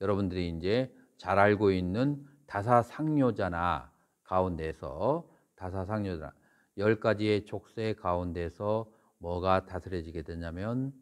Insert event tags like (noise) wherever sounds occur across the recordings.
여러분들이 이제 잘 알고 있는 다사상요자나 가운데서 다사상요자나 열 가지의 족쇄 가운데서 뭐가 다스려지게 되냐면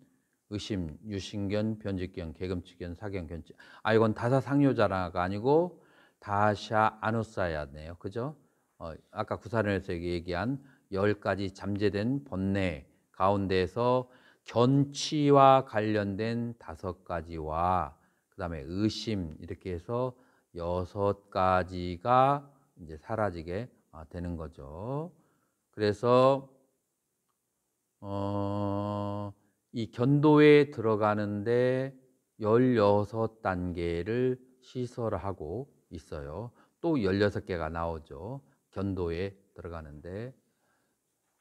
의심, 유신견, 변직견, 개금치견, 사견견. 치아 이건 다사상요자나가 아니고 다샤 아누사야네요. 그죠? 어, 아까 구사련에서 얘기한 열 가지 잠재된 본뇌 가운데서 견치와 관련된 다섯 가지와 그다음에 의심 이렇게 해서 여섯 가지가 이제 사라지게 아, 되는 거죠. 그래서 어, 이 견도에 들어가는데 16단계를 시설하고 있어요. 또 16개가 나오죠. 견도에 들어가는데.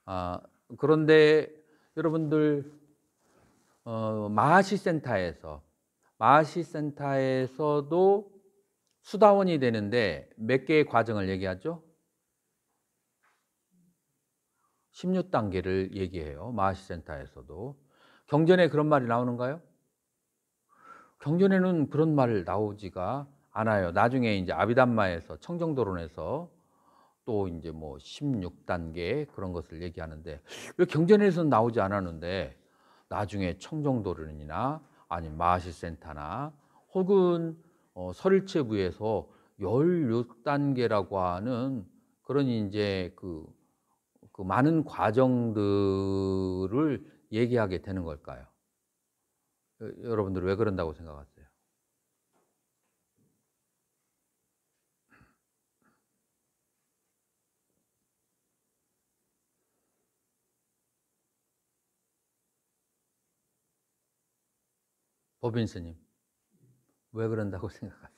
아, 그런데 여러분들 어, 마시센터에서 마시센터에서도 수다원이 되는데 몇 개의 과정을 얘기하죠? 16단계를 얘기해요. 마시센터에서도. 경전에 그런 말이 나오는가요? 경전에는 그런 말 나오지가 않아요. 나중에 이제 아비담마에서 청정도론에서 또 이제 뭐 16단계 그런 것을 얘기하는데 왜 경전에서는 나오지 않았는데 나중에 청정도론이나 아니 마실센터나 혹은 어, 서일체에서 16단계라고 하는 그런 이제 그, 그 많은 과정들을 얘기하게 되는 걸까요? 여러분들 왜 그런다고 생각하세요? 법인 스님 왜 그런다고 (laughs) 생각하세요?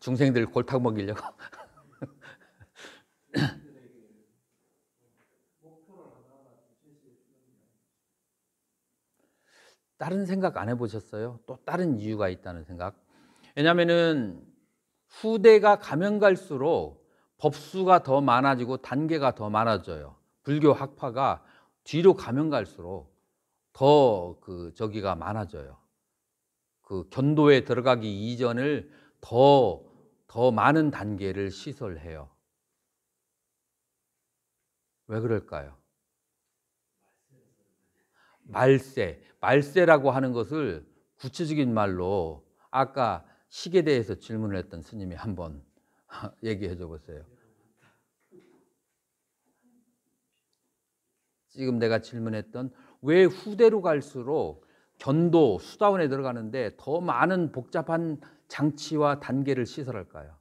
중생들 골탕 먹이려고. (laughs) 다른 생각 안 해보셨어요? 또 다른 이유가 있다는 생각. 왜냐하면 후대가 가면 갈수록 법수가 더 많아지고 단계가 더 많아져요. 불교 학파가 뒤로 가면 갈수록 더그 저기가 많아져요. 그 견도에 들어가기 이전을 더, 더 많은 단계를 시설해요. 왜 그럴까요? 말세. 말세라고 하는 것을 구체적인 말로 아까 식에 대해서 질문을 했던 스님이 한번 (laughs) 얘기해 줘 보세요. 지금 내가 질문했던 왜 후대로 갈수록 견도, 수다원에 들어가는데 더 많은 복잡한 장치와 단계를 시설할까요?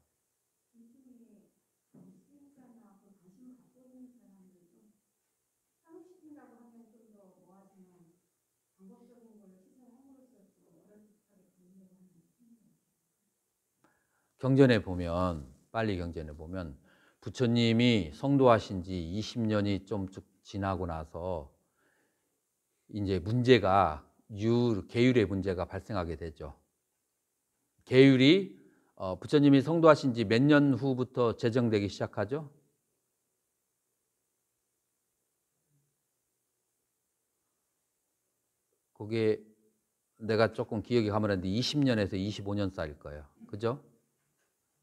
경전에 보면 빨리 경전에 보면 부처님이 성도하신 지 20년이 좀 지나고 나서 이제 문제가 유 계율의 문제가 발생하게 되죠. 계율이 어, 부처님이 성도하신 지 몇 년 후부터 제정되기 시작하죠? 그게 내가 조금 기억이 가물한데 20년에서 25년 사이일 거예요. 그죠?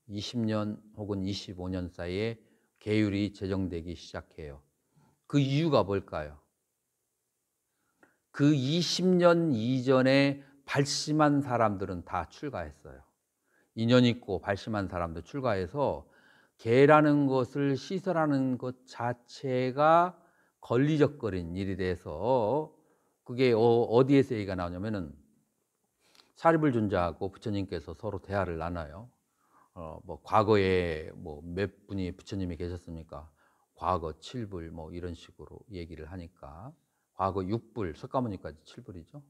20년 혹은 25년 사이에 계율이 제정되기 시작해요. 그 이유가 뭘까요? 그 20년 이전에 발심한 사람들은 다 출가했어요. 인연 있고 발심한 사람들 출가해서 개라는 것을 시설하는 것 자체가 걸리적거린 일이 돼서 그게 어, 디에서 얘기가 나오냐면은 사립을 존재하고 부처님께서 서로 대화를 나눠요. 어, 뭐 과거에 뭐 몇 분이 부처님이 계셨습니까? 과거 7불 뭐 이런 식으로 얘기를 하니까 과거 6불, 석가모니까지 7불이죠.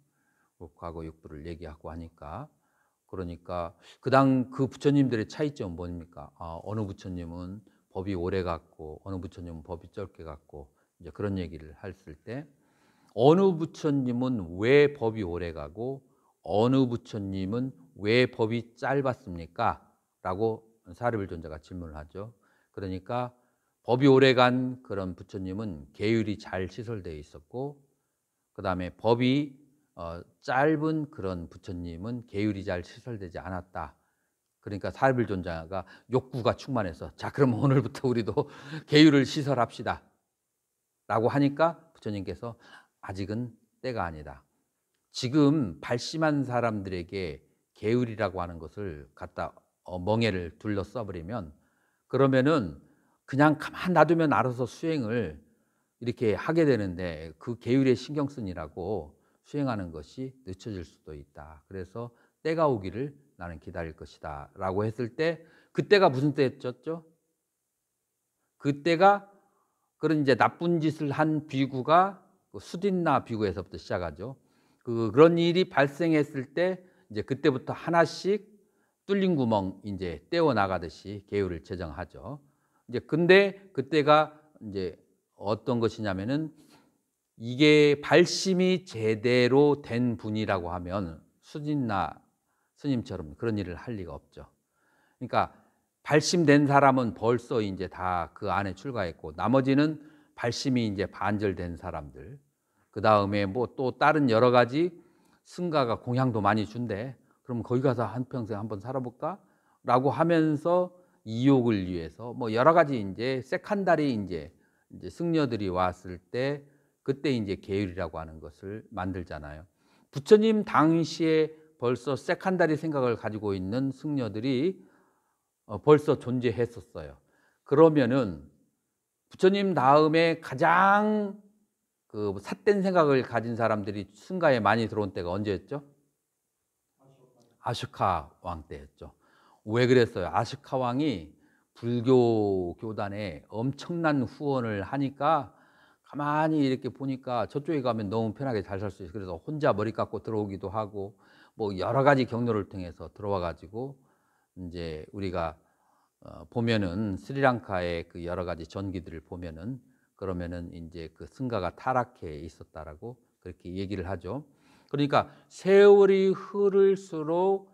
그 과거 6불을 얘기하고 하니까 그러니까 그당 그 부처님들의 차이점은 뭡니까? 아, 어느 부처님은 법이 오래 갔고 어느 부처님은 법이 짧게 갔고 이제 그런 얘기를 했을 때 어느 부처님은 왜 법이 오래 가고 어느 부처님은 왜 법이 짧았습니까? 라고 사르불 존자가 질문을 하죠. 그러니까 법이 오래간 그런 부처님은 계율이 잘 시설되어 있었고 그 다음에 법이 어, 짧은 그런 부처님은 계율이 잘 시설되지 않았다. 그러니까 사불 존자가 욕구가 충만해서 자 그럼 오늘부터 우리도 (laughs) 계율을 시설합시다. 라고 하니까 부처님께서 아직은 때가 아니다. 지금 발심한 사람들에게 계율이라고 하는 것을 갖다 어, 멍해를 둘러써버리면 그러면은 그냥 가만 놔두면 알아서 수행을 이렇게 하게 되는데 그 계율에 신경 쓰느라고 수행하는 것이 늦춰질 수도 있다. 그래서 때가 오기를 나는 기다릴 것이다. 라고 했을 때 그때가 무슨 때였죠? 그때가 그런 이제 나쁜 짓을 한 비구가 그 수딘나 비구에서부터 시작하죠. 그 그런 일이 발생했을 때 이제 그때부터 하나씩 뚫린 구멍 이제 떼어 나가듯이 계율을 제정하죠. 이제 근데 그때가 이제 어떤 것이냐면은 이게 발심이 제대로 된 분이라고 하면 수진나 스님처럼 그런 일을 할 리가 없죠. 그러니까 발심된 사람은 벌써 이제 다 그 안에 출가했고 나머지는 발심이 이제 반절된 사람들 그 다음에 뭐 또 다른 여러 가지 승가가 공양도 많이 준대 그럼 거기 가서 한 평생 한번 살아볼까? 라고 하면서 이욕을 위해서 뭐 여러 가지 이제 세칸다리 이제 이제 승려들이 왔을 때 그때 이제 계율이라고 하는 것을 만들잖아요. 부처님 당시에 벌써 세칸다리 생각을 가지고 있는 승려들이 어, 벌써 존재했었어요. 그러면은 부처님 다음에 가장 그 삿된 생각을 가진 사람들이 승가에 많이 들어온 때가 언제였죠? 아쇼카 왕 때였죠. 왜 그랬어요? 아시카 왕이 불교 교단에 엄청난 후원을 하니까 가만히 이렇게 보니까 저쪽에 가면 너무 편하게 잘 살 수 있어요. 그래서 혼자 머리 깎고 들어오기도 하고 뭐 여러 가지 경로를 통해서 들어와 가지고 이제 우리가 어, 보면은 스리랑카의 그 여러 가지 전기들을 보면은 그러면은 이제 그 승가가 타락해 있었다라고 그렇게 얘기를 하죠. 그러니까 세월이 흐를수록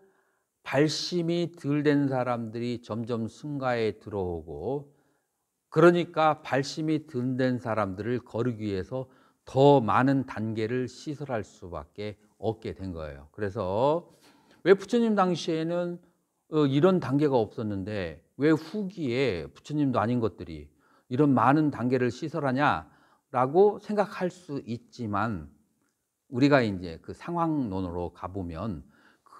발심이 덜 된 사람들이 점점 승가에 들어오고 그러니까 발심이 덜 된 사람들을 거르기 위해서 더 많은 단계를 시설할 수밖에 없게 된 거예요. 그래서 왜 부처님 당시에는 어, 이런 단계가 없었는데 왜 후기에 부처님도 아닌 것들이 이런 많은 단계를 시설하냐라고 생각할 수 있지만 우리가 이제 그 상황론으로 가보면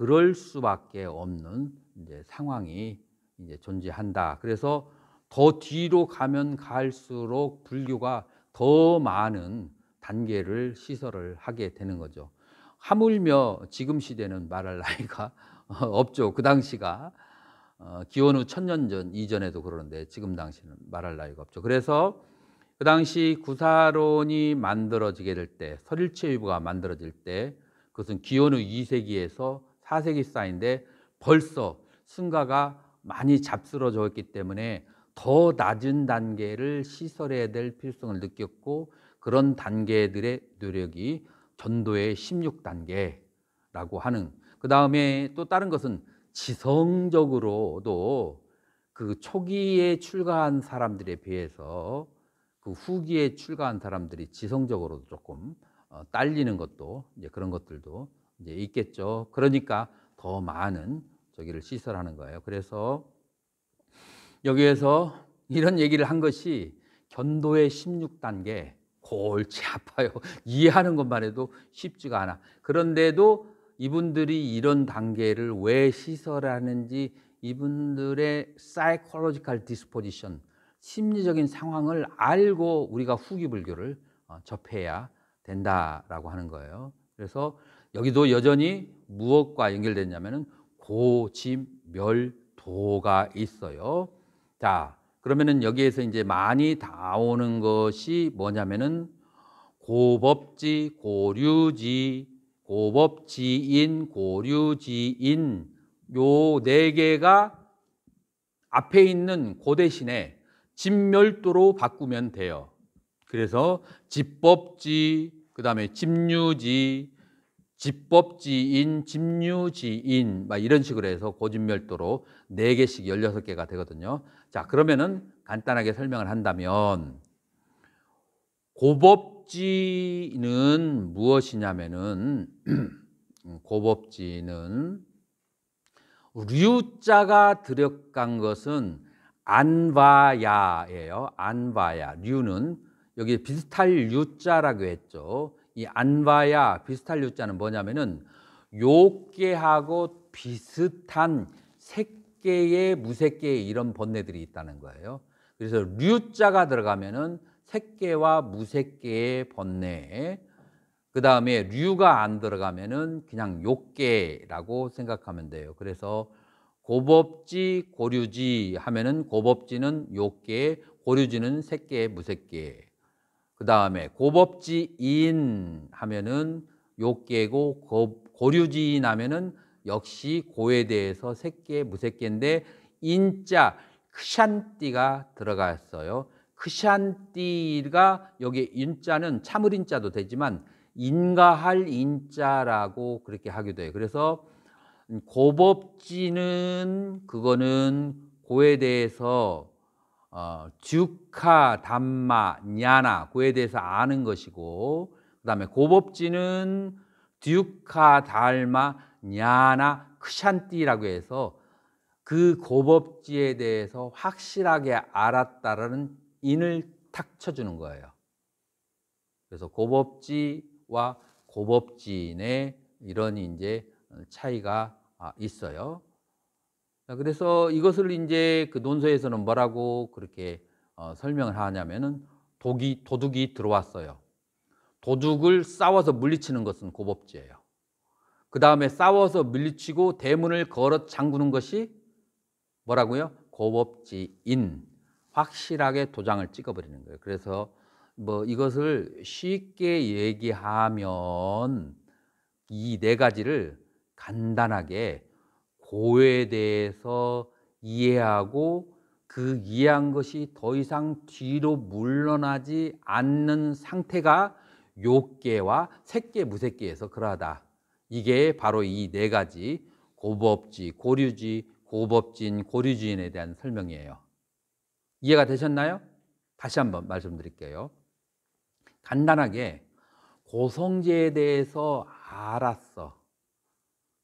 그럴 수밖에 없는 이제 상황이 이제 존재한다. 그래서 더 뒤로 가면 갈수록 불교가 더 많은 단계를 시설을 하게 되는 거죠. 하물며 지금 시대는 말할 나이가 (laughs) 없죠. 그 당시가 어, 기원 후 천년 전 이전에도 그러는데 지금 당시는 말할 나이가 없죠. 그래서 그 당시 구사론이 만들어지게 될 때, 설일체 유부가 만들어질 때 그것은 기원 후 2세기에서 4세기사인데 벌써 승가가 많이 잡스러져있기 때문에 더 낮은 단계를 시설해야 될 필요성을 느꼈고 그런 단계들의 노력이 전도의 16단계라고 하는 그 다음에 또 다른 것은 지성적으로도 그 초기에 출가한 사람들에 비해서 그 후기에 출가한 사람들이 지성적으로도 조금 어, 딸리는 것도 이제 그런 것들도 이제 있겠죠. 그러니까 더 많은 저기를 시설하는 거예요. 그래서 여기에서 이런 얘기를 한 것이 견도의 16단계 골치 아파요. (laughs) 이해하는 것만 해도 쉽지가 않아. 그런데도 이분들이 이런 단계를 왜 시설하는지 이분들의 사이 y 로지컬 디스포지션 심리적인 상황을 알고 우리가 후기불교를 어, 접해야 된다라고 하는 거예요. 그래서 여기도 여전히 무엇과 연결됐냐면은 고지멸도가 있어요. 자, 그러면은 여기에서 이제 많이 다 오는 것이 뭐냐면은 고법지, 고류지, 고법지인, 고류지인 요 네 개가 앞에 있는 고 대신에 집멸도로 바꾸면 돼요. 그래서 집법지, 그 다음에 집유지, 집법지인, 집유지인 막 이런 식으로 해서 고진멸도로 4개씩 16개가 되거든요. 자, 그러면은 간단하게 설명을 한다면 고법지는 무엇이냐면은 (clears throat) 고법지는 류자가 들어간 것은 안바야예요. 안바야. 류는 여기 비슷할 류자라고 했죠. 이 안와야 비슷할 유자는 뭐냐면은 요괴하고 비슷한 색계의 무색계의 이런 번뇌들이 있다는 거예요. 그래서 류자가 들어가면은 색계와 무색계의 번뇌. 그 다음에 류가 안 들어가면은 그냥 욕계라고 생각하면 돼요. 그래서 고법지, 고류지 하면은 고법지는 욕계, 고류지는 색계, 무색계. 그 다음에 고법지인 하면은 욕계고 고, 고류지인 하면은 역시 고에 대해서 새끼 무새끼인데 인자 크샨띠가 들어갔어요. 크샨띠가 여기 인자는 참을 인자도 되지만 인가할 인자라고 그렇게 하기도 해요. 그래서 음, 고법지는 그거는 고에 대해서 어, 주카, 담마, 냐나 그에 대해서 아는 것이고 그 다음에 고법지는 듀카, 달마, 냐나, 크샨띠라고 해서 그 고법지에 대해서 확실하게 알았다라는 인을 탁 쳐주는 거예요. 그래서 고법지와 고법진의 이런 이제 차이가 아, 있어요. 자, 그래서 이것을 이제 그 논서에서는 뭐라고 그렇게 어, 설명을 하냐면은 독이, 도둑이 들어왔어요. 도둑을 싸워서 물리치는 것은 고법죄예요. 그 다음에 싸워서 물리치고 대문을 걸어 잠그는 것이 뭐라고요? 고법지인. 확실하게 도장을 찍어버리는 거예요. 그래서 뭐 이것을 쉽게 얘기하면 이 네 가지를 간단하게 고에 대해서 이해하고 그 이해한 것이 더 이상 뒤로 물러나지 않는 상태가 욕계와 새계 무색계에서 그러하다. 이게 바로 이 네 가지 고법지, 고류지, 고법진, 고류지인에 대한 설명이에요. 이해가 되셨나요? 다시 한번 말씀드릴게요. 간단하게 고성제에 대해서 알았어.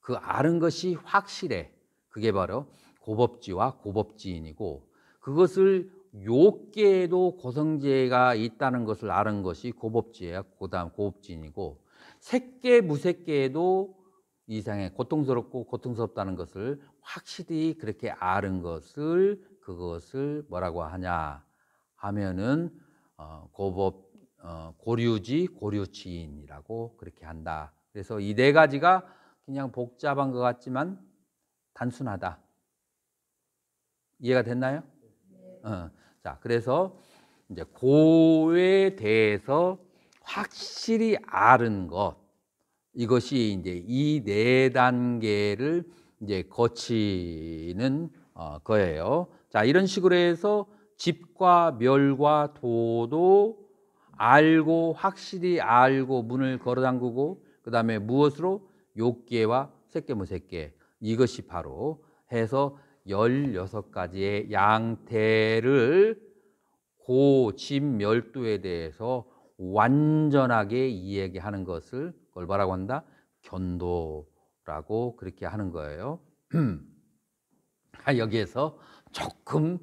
그 아는 것이 확실해. 그게 바로 고법지와 고법지인이고 그것을 요께에도 고성제가 있다는 것을 아는 것이 고법지야 고다음 고법지인이고 색계 무색계에도 이상의 고통스럽고 고통스럽다는 것을 확실히 그렇게 아는 것을 그것을 뭐라고 하냐 하면은 어, 고법 어, 고류지 고류치인이라고 그렇게 한다. 그래서 이 네 가지가 그냥 복잡한 것 같지만 단순하다. 이해가 됐나요? 네. 어. 자, 그래서 이제 고에 대해서 확실히 아는 것 이것이 이제 이 네 단계를 이제 거치는 어, 거예요. 자, 이런 식으로 해서 집과 멸과 도도 알고 확실히 알고 문을 걸어 잠그고 그다음에 무엇으로 욕계와 새끼무새끼 이것이 바로 해서 16가지의 양태를 고진멸도에 대해서 완전하게 이야기하는 것을 그걸 마라고 한다? 견도라고 그렇게 하는 거예요. (clears throat) 아, 여기에서 조금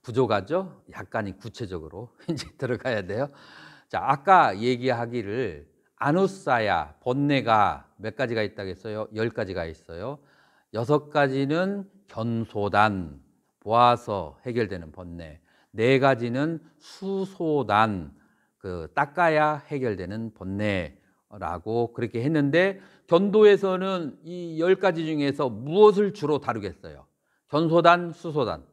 부족하죠? 약간이 구체적으로 (laughs) 이제 들어가야 돼요. 자, 아까 얘기하기를 아누사야 본내가 몇 가지가 있다고 했어요? 열 가지가 있어요. 여섯 가지는 견소단 보아서 해결되는 번뇌. 네 가지는 수소단 그 닦아야 해결되는 번뇌라고 그렇게 했는데 견도에서는 이 열 가지 중에서 무엇을 주로 다루겠어요? 견소단, 수소단.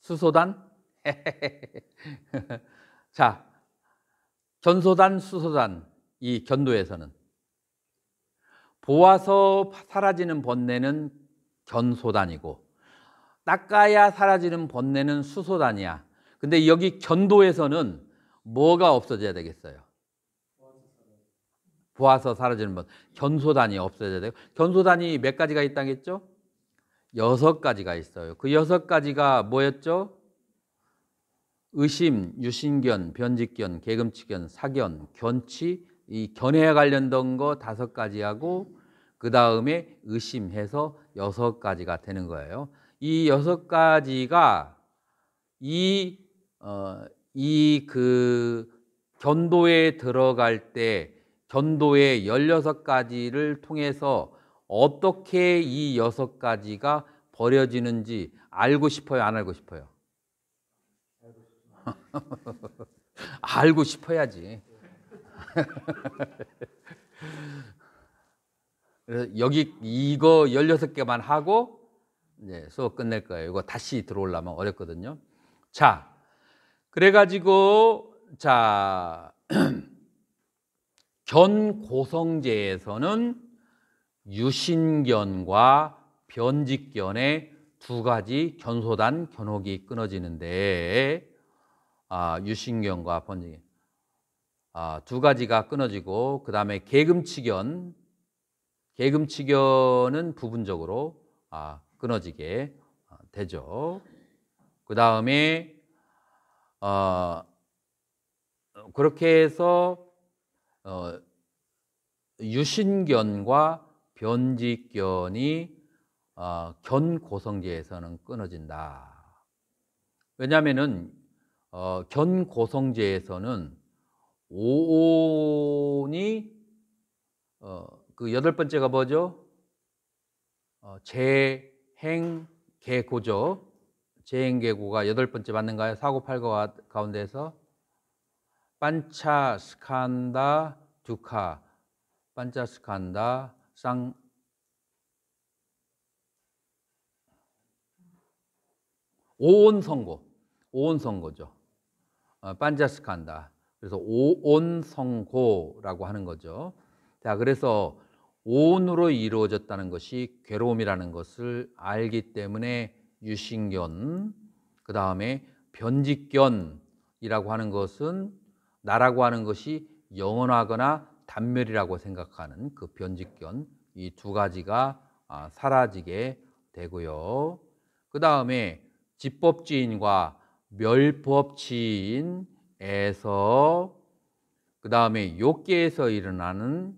수소단? (laughs) 자, 견소단, 수소단 이 견도에서는 보아서 사라지는 번뇌는 견소단이고 닦아야 사라지는 번뇌는 수소단이야. 근데 여기 견도에서는 뭐가 없어져야 되겠어요? 보아서 사라지는 번 견소단이 없어져야 되고 견소단이 몇 가지가 있다겠죠? 여섯 가지가 있어요. 그 여섯 가지가 뭐였죠? 의심, 유신견, 변직견, 계금치견, 사견, 견치, 이 견해에 관련된 거 다섯 가지 하고 그 다음에 의심해서 여섯 가지가 되는 거예요. 이 여섯 가지가 이, 어, 이 그 견도에 들어갈 때 견도의 16가지를 통해서 어떻게 이 여섯 가지가 버려지는지 알고 싶어요? 안 알고 싶어요? (laughs) 알고 싶어야지. (laughs) 그래서 여기 이거 16개만 하고 이제 수업 끝낼 거예요. 이거 다시 들어올라면 어렵거든요. 자, 그래가지고 자 (clears throat) 견고성제에서는 유신견과 변직견의 두 가지 견소단 견혹이 끊어지는데 아, 유신견과 번지 아, 두 가지가 끊어지고 그 다음에 계금치견 계금치견은 부분적으로 아, 끊어지게 아, 되죠. 그 다음에 어, 그렇게 해서 어, 유신견과 변직견이 어, 견고성제에서는 끊어진다. 왜냐하면 어, 견고성제에서는 오온이 어, 그 여덟 번째가 뭐죠? 어, 재행계고죠. 재행계고가 여덟 번째 맞는가요? 사고팔거 가운데서 반차 스칸다 두카 반차 스칸다 쌍 오온 선고 오온 선고죠. 어, 반자스칸다. 그래서 오온성고라고 하는 거죠. 자, 그래서 온으로 이루어졌다는 것이 괴로움이라는 것을 알기 때문에 유신견, 그 다음에 변직견이라고 하는 것은 나라고 하는 것이 영원하거나 단멸이라고 생각하는 그 변직견 이 두 가지가 아, 사라지게 되고요. 그 다음에 지법지인과 멸법지인에서 그 다음에 욕계에서 일어나는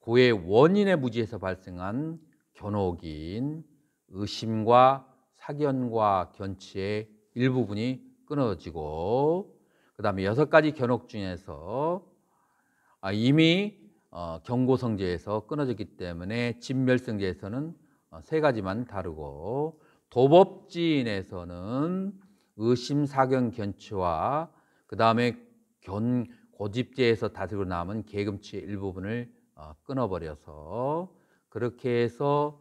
고의 원인의 무지에서 발생한 견옥인 의심과 사견과 견치의 일부분이 끊어지고 그 다음에 여섯 가지 견옥 중에서 아, 이미 어, 경고성제에서 끊어졌기 때문에 진멸성제에서는 어, 세 가지만 다르고 도법지인에서는 의심사견 견치와 그 다음에 견 고집제에서 다스리고 남은 계금치의 일부분을 어, 끊어버려서 그렇게 해서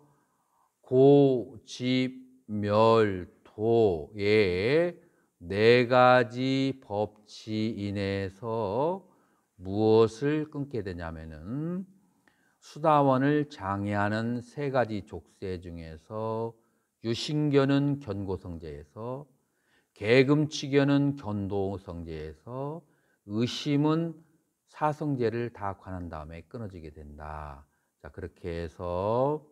고집멸도의 네 가지 법치 인에서 무엇을 끊게 되냐면은 수다원을 장애하는 세 가지 족쇄 중에서 유신견은 견고성제에서 개금치견은 견도성제에서 의심은 사성제를 다 관한 다음에 끊어지게 된다. 자, 그렇게 해서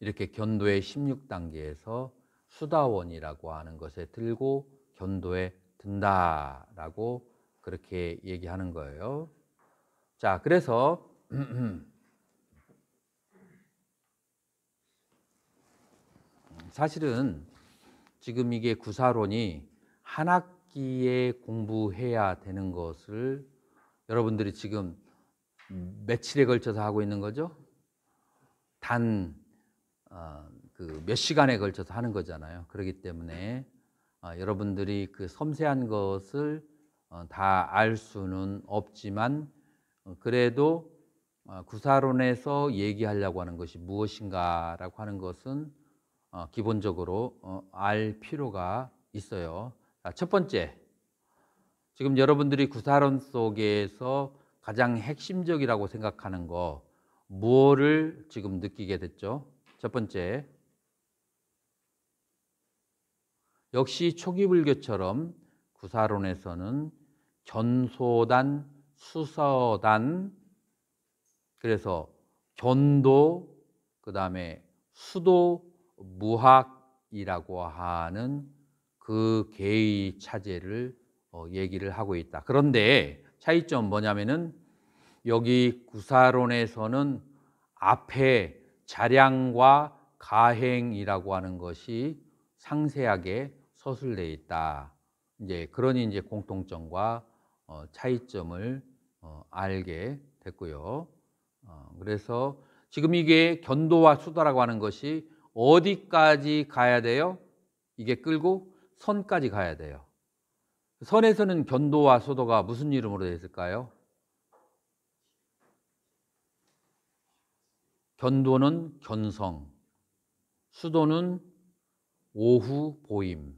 이렇게 견도의 16단계에서 수다원이라고 하는 것에 들고 견도에 든다라고 그렇게 얘기하는 거예요. 자, 그래서 (clears throat) 사실은 지금 이게 구사론이 한 학기에 공부해야 되는 것을 여러분들이 지금 며칠에 걸쳐서 하고 있는 거죠? 단, 어, 그몇 시간에 걸쳐서 하는 거잖아요. 그렇기 때문에 어, 여러분들이 그 섬세한 것을 어, 다알 수는 없지만 어, 그래도 어, 구사론에서 얘기하려고 하는 것이 무엇인가라고 하는 것은 어, 기본적으로 어, 알 필요가 있어요. 자, 첫 번째, 지금 여러분들이 구사론 속에서 가장 핵심적이라고 생각하는 거 무엇을 지금 느끼게 됐죠? 첫 번째, 역시 초기 불교처럼 구사론에서는 견소단, 수서단, 그래서 견도, 그 다음에 수도, 무학이라고 하는 그 개의 차제를 어, 얘기를 하고 있다. 그런데 차이점 뭐냐면은 여기 구사론에서는 앞에 자량과 가행이라고 하는 것이 상세하게 서술돼 있다. 이제 그러니 이제 공통점과 어, 차이점을 어, 알게 됐고요. 어, 그래서 지금 이게 견도와 수다라고 하는 것이 어디까지 가야 돼요? 이게 끌고 선까지 가야 돼요. 선에서는 견도와 소도가 무슨 이름으로 되어 있을까요? 견도는 견성, 수도는 오후 보임.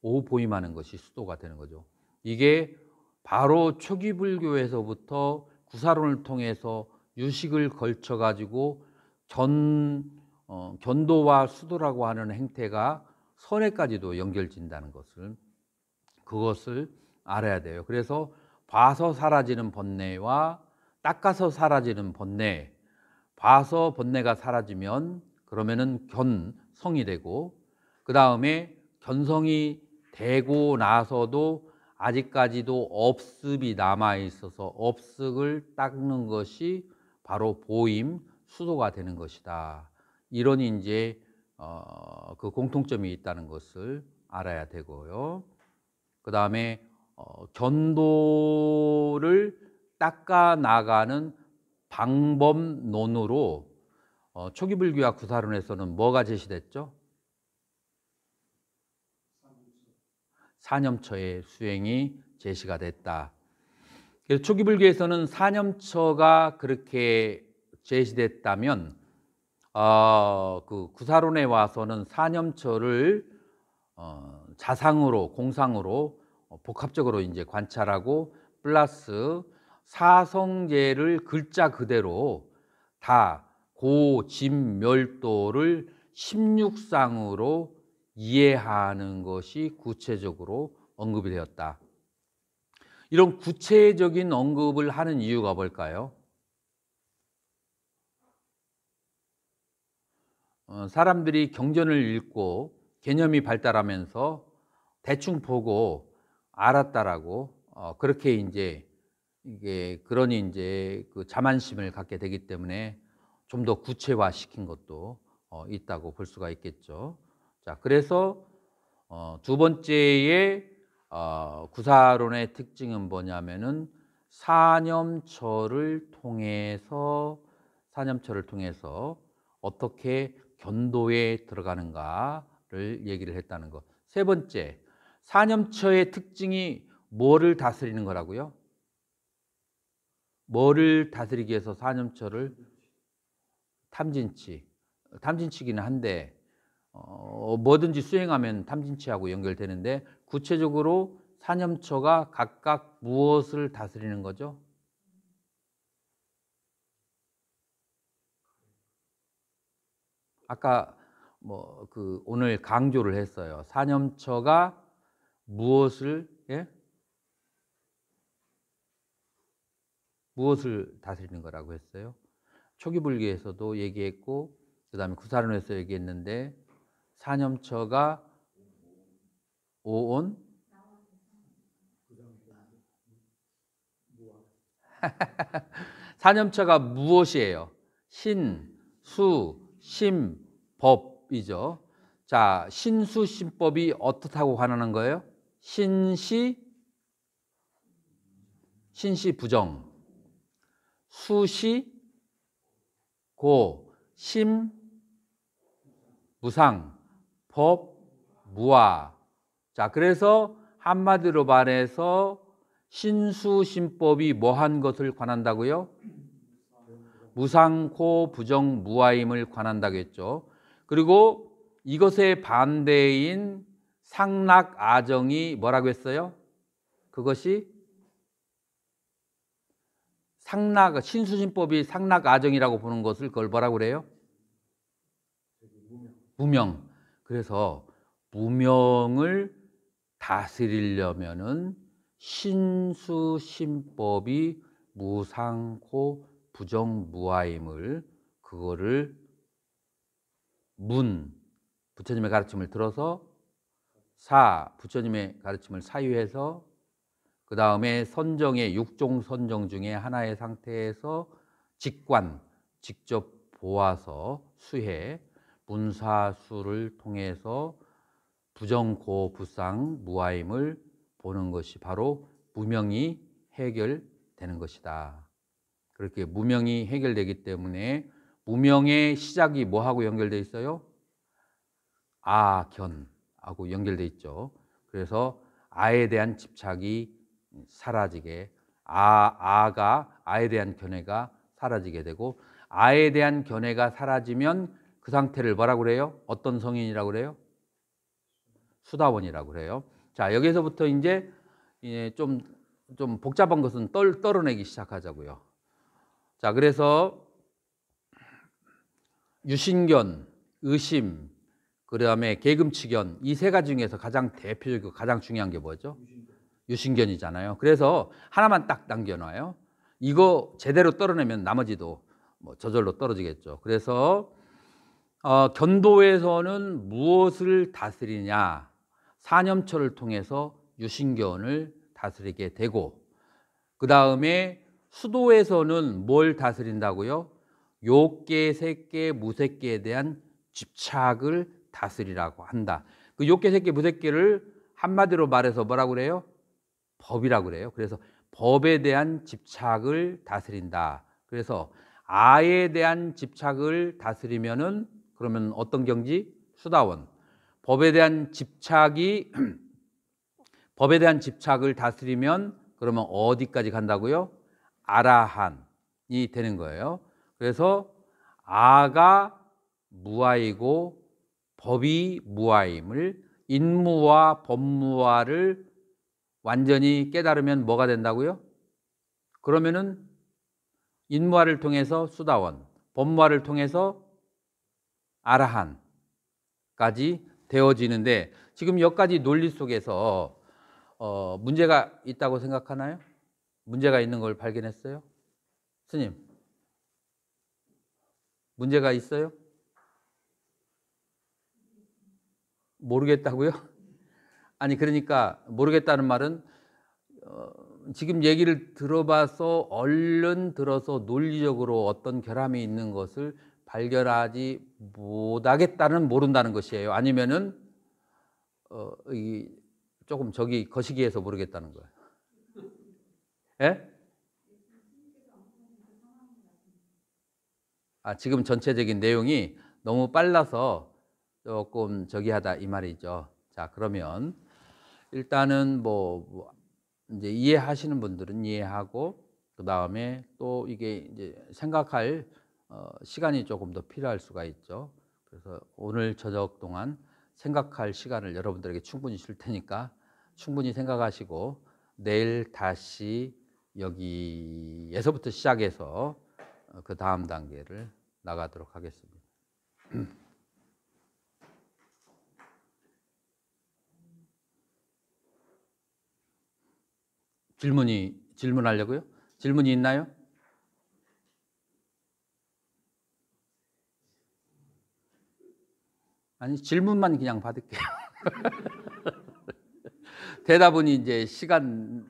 오후 보임하는 것이 수도가 되는 거죠. 이게 바로 초기 불교에서부터 구사론을 통해서 유식을 걸쳐 가지고 전 어, 견도와 수도라고 하는 행태가 선에까지도 연결진다는 것을 그것을 알아야 돼요. 그래서 봐서 사라지는 번뇌와 닦아서 사라지는 번뇌, 봐서 번뇌가 사라지면 그러면은 견성이 되고 그 다음에 견성이 되고 나서도 아직까지도 업습이 남아 있어서 업습을 닦는 것이 바로 보임 수도가 되는 것이다. 이런 이제 어, 그 공통점이 있다는 것을 알아야 되고요. 그 다음에 어, 전도를 닦아 나가는 방법론으로 어, 초기 불교와 구사론에서는 뭐가 제시됐죠? 사념처의 수행이 제시가 됐다. 그래서 초기 불교에서는 사념처가 그렇게 제시됐다면 어, 그 구사론에 와서는 사념처를 어, 자상으로 공상으로 어, 복합적으로 이제 관찰하고 플러스 사성제를 글자 그대로 다 고진멸도를 16상으로 이해하는 것이 구체적으로 언급이 되었다. 이런 구체적인 언급을 하는 이유가 뭘까요? 어, 사람들이 경전을 읽고 개념이 발달하면서 대충 보고 알았다라고 어, 그렇게 이제 이게 그런 이제 그 자만심을 갖게 되기 때문에 좀 더 구체화 시킨 것도 어, 있다고 볼 수가 있겠죠. 자, 그래서 두 번째의 구사론의 특징은 뭐냐면은 사념처를 통해서 사념처를 통해서 어떻게 견도에 들어가는가를 얘기를 했다는 것. 세 번째, 사념처의 특징이 뭐를 다스리는 거라고요? 뭐를 다스리기 위해서 사념처를 탐진치, 탐진치기는 한데 어, 뭐든지 수행하면 탐진치하고 연결되는데 구체적으로 사념처가 각각 무엇을 다스리는 거죠? 아까 뭐 그 오늘 강조를 했어요. 사념처가 무엇을 예? 무엇을 다스리는 거라고 했어요. 초기 불기에서도 얘기했고 그다음에 구사론에서 얘기했는데 사념처가 오온 (laughs) 사념처가 무엇이에요? 신, 수, 신법이죠. 자, 신수신법이 어떻다고 관하는 거예요? 신시, 신시 부정, 수시, 고, 심, 무상, 법, 무아. 자, 그래서 한마디로 말해서 신수신법이 뭐한 것을 관한다고요? 무상코 부정 무아임을 관한다겠죠. 그리고 이것의 반대인 상락 아정이 뭐라고 했어요? 그것이 상락 신수신법이 상락 아정이라고 보는 것을 그걸 뭐라고 그래요? 무명. 그래서 무명을 다스리려면은 신수신법이 무상코 부정무아임을 그거를 문 부처님의 가르침을 들어서 사 부처님의 가르침을 사유해서 그 다음에 선정의 육종 선정 중에 하나의 상태에서 직관 직접 보아서 수해 문사수를 통해서 부정고 부상 무아임을 보는 것이 바로 무명이 해결되는 것이다. 그렇게 무명이 해결되기 때문에 무명의 시작이 뭐하고 연결돼 있어요? 아견하고 연결돼 있죠. 그래서 아에 대한 집착이 사라지게 아 아가 아에 대한 견해가 사라지게 되고 아에 대한 견해가 사라지면 그 상태를 뭐라고 그래요? 어떤 성인이라고 그래요? 수다원이라고 그래요. 자, 여기서부터 이제 좀좀 예, 좀 복잡한 것은 떨 떨어내기 시작하자고요. 자, 그래서 유신견, 의심, 그 다음에 계금치견 이 세 가지 중에서 가장 대표적이고 가장 중요한 게 뭐죠? 유신견. 이잖아요 그래서 하나만 딱 당겨놔요. 이거 제대로 떨어내면 나머지도 뭐 저절로 떨어지겠죠. 그래서 어, 견도에서는 무엇을 다스리냐? 사념처를 통해서 유신견을 다스리게 되고 그 다음에 수도에서는 뭘 다스린다고요? 욕계, 새계, 무새계에 대한 집착을 다스리라고 한다. 그 욕계, 새계, 무새계를 한마디로 말해서 뭐라고 그래요? 법이라고 그래요. 그래서 법에 대한 집착을 다스린다. 그래서 아에 대한 집착을 다스리면은 그러면 어떤 경지? 수다원. 법에 대한 집착이 (clears throat) 법에 대한 집착을 다스리면 그러면 어디까지 간다고요? 아라한이 되는 거예요. 그래서 아가 무아이고 법이 무아임을 인무와 법무와를 완전히 깨달으면 뭐가 된다고요? 그러면은 인무화를 통해서 수다원, 법무화를 통해서 아라한까지 되어지는데 지금 여기까지 논리 속에서 어, 문제가 있다고 생각하나요? 문제가 있는 걸 발견했어요? 스님, 문제가 있어요? 모르겠다고요? (laughs) 아니, 그러니까 모르겠다는 말은 어, 지금 얘기를 들어봐서 얼른 들어서 논리적으로 어떤 결함이 있는 것을 발견하지 못하겠다는 모른다는 것이에요. 아니면은 어, 이, 조금 저기 거시기에서 모르겠다는 거예요. 예? 아, 지금 전체적인 내용이 너무 빨라서 조금 저기 하다 이 말이죠. 자, 그러면 일단은 뭐, 뭐 이제 이해하시는 분들은 이해하고 그 다음에 또 이게 이제 생각할 어, 시간이 조금 더 필요할 수가 있죠. 그래서 오늘 저녁 동안 생각할 시간을 여러분들에게 충분히 줄 테니까 충분히 생각하시고 내일 다시 여기에서부터 시작해서 어, 그 다음 단계를 나가도록 하겠습니다. (clears throat) 질문이 질문하려고요? 질문이 있나요? 아니 질문만 그냥 받을게요. (laughs) 대답은 이제 시간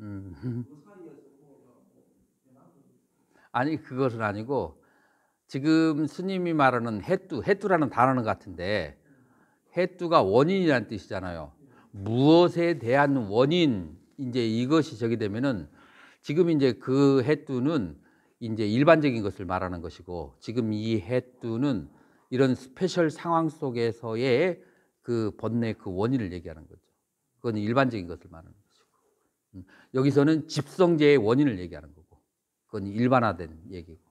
음. 그 뭐 아니 그것은 아니고 지금 스님이 말하는 해뚜, 해뚜라는 단어는 같은데 해뚜가 원인이라는 뜻이잖아요. 무엇에 대한 원인 이제 이것이 저기 되면은 지금 이제 그 해뚜는 이제 일반적인 것을 말하는 것이고 지금 이 해뚜는 이런 스페셜 상황 속에서의 그 번뇌 그 원인을 얘기하는 거죠. 그건 일반적인 것을 말하는 것이고. 여기서는 집성제의 원인을 얘기하는 거고. 그건 일반화된 얘기고.